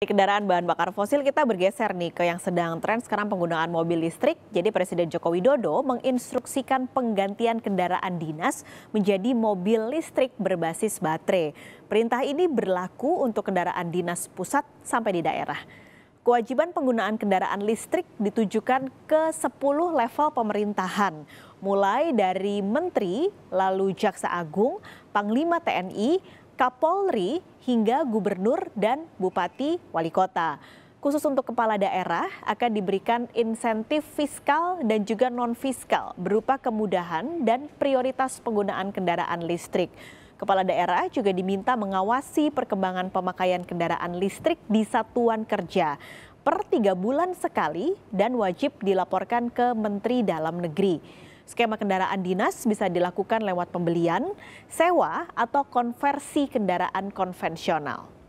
Di kendaraan bahan bakar fosil kita bergeser nih ke yang sedang tren sekarang penggunaan mobil listrik. Jadi Presiden Joko Widodo menginstruksikan penggantian kendaraan dinas menjadi mobil listrik berbasis baterai. Perintah ini berlaku untuk kendaraan dinas pusat sampai di daerah. Kewajiban penggunaan kendaraan listrik ditujukan ke 10 level pemerintahan, mulai dari menteri, lalu jaksa agung, panglima TNI, Kapolri hingga gubernur dan bupati wali kota. Khusus untuk kepala daerah akan diberikan insentif fiskal dan juga non-fiskal berupa kemudahan dan prioritas penggunaan kendaraan listrik. Kepala daerah juga diminta mengawasi perkembangan pemakaian kendaraan listrik di satuan kerja per tiga bulan sekali dan wajib dilaporkan ke Menteri Dalam Negeri. Skema kendaraan dinas bisa dilakukan lewat pembelian, sewa, atau konversi kendaraan konvensional.